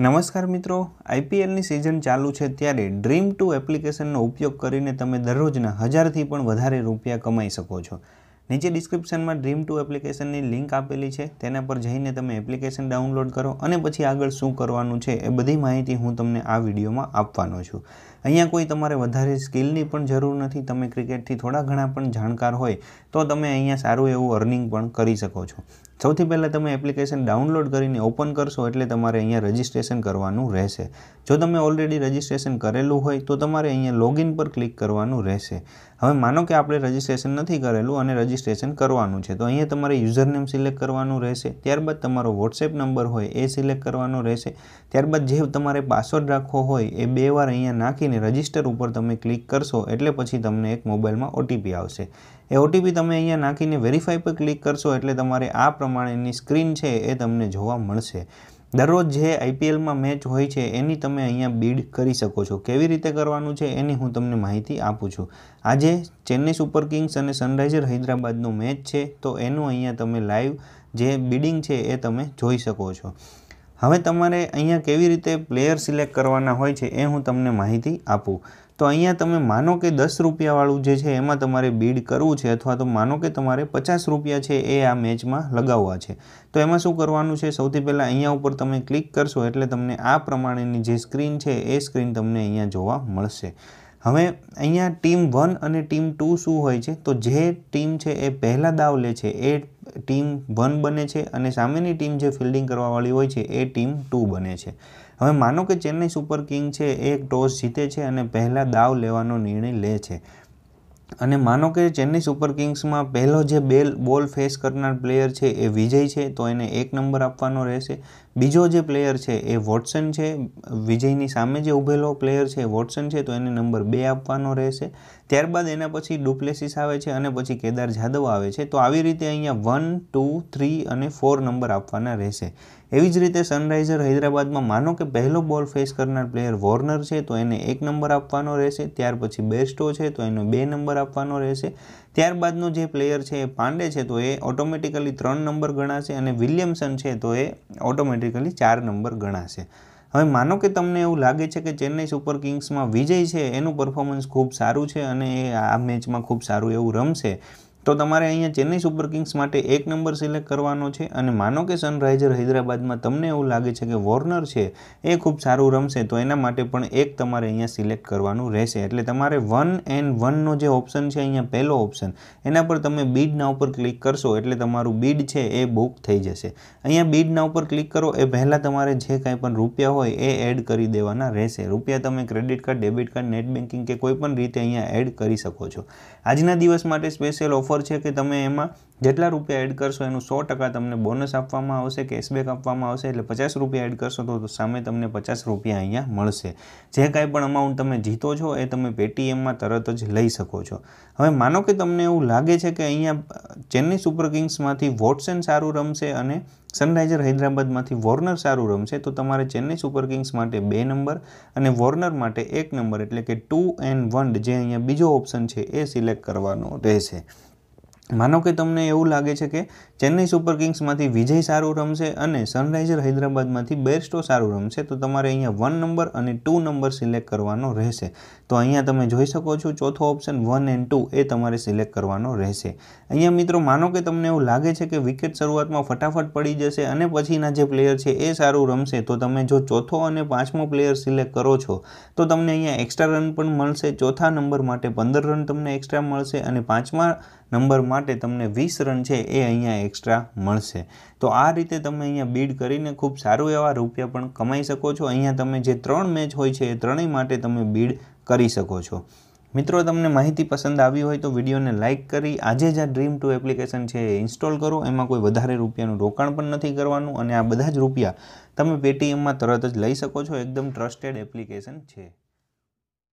નમસ્કાર મિત્રો આઈપીએલની સિઝન ચાલુ છે ત્યારે ડ્રીમ ટુ એપ્લિકેશનનો ઉપયોગ કરીને તમે દરરોજના હજારથી પણ વધારે રૂપિયા કમાઈ શકો છો નીચે ડિસ્ક્રિપ્શનમાં ડ્રીમ ટુ એપ્લિકેશનની લિંક આપેલી છે તેના પર જઈને તમે એપ્લિકેશન ડાઉનલોડ કરો અને પછી આગળ શું કરવાનું છે એ બધી માહિતી હું તમને આ વિડીયોમાં આપવાનો છું અહીંયા કોઈ તમારે વધારે સ્કિલની પણ જરૂર નથી તમે ક્રિકેટથી થોડા ઘણા પણ જાણકાર હોય તો તમે અહીંયા સારું એવું અર્નિંગ પણ કરી શકો છો સૌથી પહેલાં તમે એપ્લિકેશન ડાઉનલોડ કરીને ઓપન કરશો એટલે તમારે અહીંયા રજિસ્ટ્રેશન કરવાનું રહેશે જો તમે ઓલરેડી રજિસ્ટ્રેશન કરેલું હોય તો તમારે અહીંયા લોગિન પર ક્લિક કરવાનું રહેશે હવે માનો કે આપણે રજિસ્ટ્રેશન નથી કરેલું અને રજિસ્ટ્રેશન કરવાનું છે તો અહીંયા તમારે યુઝરનેમ સિલેક્ટ કરવાનું રહેશે ત્યારબાદ તમારો વોટ્સએપ નંબર હોય એ સિલેક્ટ કરવાનો રહેશે ત્યારબાદ જે તમારે પાસવર્ડ રાખવો હોય એ બે વાર અહીંયા નાખીને લખીને રજિસ્ટર ઉપર તમે ક્લિક કરશો એટલે પછી તમને એક મોબાઈલમાં ઓટીપી આવશે એ ઓટીપી તમે અહીંયા નાખીને વેરીફાઈ પર ક્લિક કરશો એટલે તમારે આ પ્રમાણેની સ્ક્રીન છે એ તમને જોવા મળશે દરરોજ જે આઈપીએલમાં મેચ હોય છે એની તમે અહીંયા બીડ કરી શકો છો કેવી રીતે કરવાનું છે એની હું તમને માહિતી આપું છું આજે ચેન્નઈ સુપર કિંગ્સ અને સનરાઇઝર હૈદરાબાદનું મેચ છે તો એનું અહીંયા તમે લાઈવ જે બિડિંગ છે એ તમે જોઈ શકો છો હવે તમારે અહીંયા કેવી રીતે પ્લેયર સિલેક્ટ કરવાના હોય છે એ હું તમને માહિતી આપું તો અહીંયા તમે માનો કે દસ રૂપિયાવાળું જે છે એમાં તમારે બીડ કરવું છે અથવા તો માનો કે તમારે પચાસ રૂપિયા છે એ આ મેચમાં લગાવવા છે તો એમાં શું કરવાનું છે સૌથી પહેલાં અહીંયા ઉપર તમે ક્લિક કરશો એટલે તમને આ પ્રમાણેની જે સ્ક્રીન છે એ સ્ક્રીન તમને અહીંયા જોવા મળશે હવે અહીંયા ટીમ વન અને ટીમ ટુ શું હોય છે તો જે ટીમ છે એ પહેલાં દાવ લે છે એ ટીમ વન બને છે અને સામેની ટીમ જે ફિલ્ડિંગ કરવાવાળી હોય છે એ ટીમ ટુ બને છે હવે માનો કે ચેન્નઈ સુપર કિંગ છે એ એક ટોસ જીતે છે અને પહેલાં દાવ લેવાનો નિર્ણય લે છે અને માનો કે ચેન્નઈ સુપર કિંગ્સમાં પહેલો જે બેલ બોલ ફેસ કરનાર પ્લેયર છે એ વિજય છે તો એને એક નંબર આપવાનો રહેશે બીજો જે પ્લેયર છે એ વોટસન છે વિજયની સામે જે ઊભેલો પ્લેયર છે વોટસન છે તો એને નંબર બે આપવાનો રહેશે ત્યારબાદ એના પછી ડુપ્લેસિસ આવે છે અને પછી કેદાર જાદવ આવે છે તો આવી રીતે અહીંયા વન ટુ થ્રી અને ફોર નંબર આપવાના રહેશે એવી જ રીતે સનરાઇઝર હૈદરાબાદમાં માનો કે પહેલો બોલ ફેસ કરનાર પ્લેયર વોર્નર છે તો એને એક નંબર આપવાનો રહેશે ત્યાર પછી બેસ્ટો છે તો એનો બે નંબર આપવાનો રહેશે ત્યારબાદનો જે પ્લેયર છે એ પાંડે છે તો એ ઓટોમેટિકલી ત્રણ નંબર ગણાશે અને વિલિયમસન છે તો એ ઓટોમેટિકલી ચાર નંબર ગણાશે હવે માનો કે તમને એવું લાગે છે કે ચેન્નઈ સુપર કિંગ્સમાં વિજય છે એનું પરફોર્મન્સ ખૂબ સારું છે અને એ આ મેચમાં ખૂબ સારું એવું રમશે તો તમારે અહીંયા ચેન્નઈ સુપર કિંગ્સ માટે એક નંબર સિલેક્ટ કરવાનો છે અને માનો કે સનરાઇઝર હૈદરાબાદમાં તમને એવું લાગે છે કે વોર્નર છે એ ખૂબ સારું રમશે તો એના માટે પણ એક તમારે અહીંયા સિલેક્ટ કરવાનું રહેશે એટલે તમારે વન એન્ડ વનનો જે ઓપ્શન છે અહીંયા પહેલો ઓપ્શન એના પર તમે બીડના ઉપર ક્લિક કરશો એટલે તમારું બીડ છે એ બુક થઈ જશે અહીંયા બીડના ઉપર ક્લિક કરો એ પહેલાં તમારે જે કાંઈ પણ રૂપિયા હોય એ એડ કરી દેવાના રહેશે રૂપિયા તમે credit card debit card net banking કે કોઈ પણ રીતે અહીંયા એડ કરી શકો છો આજના દિવસ માટે સ્પેશિયલ ઓફર ઓફર છે કે તમે એમાં જેટલા રૂપિયા એડ કરશો એનું સો ટકા તમને બોનસ આપવામાં આવશે કેશબેક આપવામાં આવશે એટલે પચાસ રૂપિયા એડ કરશો તો સામે તમને પચાસ રૂપિયા અહીંયા મળશે જે કાંઈ પણ અમાઉન્ટ તમે જીતો છો એ તમે પેટીએમમાં તરત જ લઈ શકો છો હવે માનો કે તમને એવું લાગે છે કે અહીંયા ચેન્નઈ સુપર કિંગ્સમાંથી વોટસન સારું રમશે અને સનરાઇઝર હૈદરાબાદમાંથી વોર્નર સારું રમશે તો તમારે ચેન્નઈ સુપર કિંગ્સ માટે બે નંબર અને વોર્નર માટે એક નંબર એટલે કે ટુ એન્ડ વન જે અહીંયા બીજો ઓપ્શન છે એ સિલેક્ટ કરવાનો રહેશે માનો કે તમને એવું લાગે છે કે ચેન્નઈ સુપર કિંગ્સમાંથી વિજય સારું રમશે અને સનરાઇઝર હૈદરાબાદમાંથી બેરસ્ટો સારું રમશે તો તમારે અહીંયા વન નંબર અને ટુ નંબર સિલેક્ટ કરવાનો રહેશે તો અહીંયા તમે જોઈ શકો છો ચોથો ઓપ્શન વન એન્ડ ટુ એ તમારે સિલેક્ટ કરવાનો રહેશે અહીંયા મિત્રો માનો કે તમને એવું લાગે છે કે વિકેટ શરૂઆતમાં ફટાફટ પડી જશે અને પછીના જે પ્લેયર છે એ સારું રમશે તો તમે જો ચોથો અને પાંચમો પ્લેયર સિલેક્ટ કરો છો તો તમને અહીંયા એક્સ્ટ્રા રન પણ મળશે ચોથા નંબર માટે પંદર રન તમને એક્સ્ટ્રા મળશે અને પાંચમા નંબર માટે તમને વીસ રન છે એ અહીંયા એક્સ્ટ્રા મળશે તો આ રીતે તમે અહીંયા બીડ કરીને ખૂબ સારું એવા રૂપિયા પણ કમાઈ શકો છો અહીંયા તમે જે ત્રણ મેચ હોય છે એ ત્રણેય માટે તમે બીડ કરી શકો છો મિત્રો તમને માહિતી પસંદ આવી હોય તો વિડીયોને લાઇક કરી આજે જ આ ડ્રીમ ટુ એપ્લિકેશન છે એ ઇન્સ્ટોલ કરો એમાં કોઈ વધારે રૂપિયાનું રોકાણ પણ નથી કરવાનું અને આ બધા જ રૂપિયા તમે પેટીએમમાં તરત જ લઈ શકો છો એકદમ ટ્રસ્ટેડ એપ્લિકેશન છે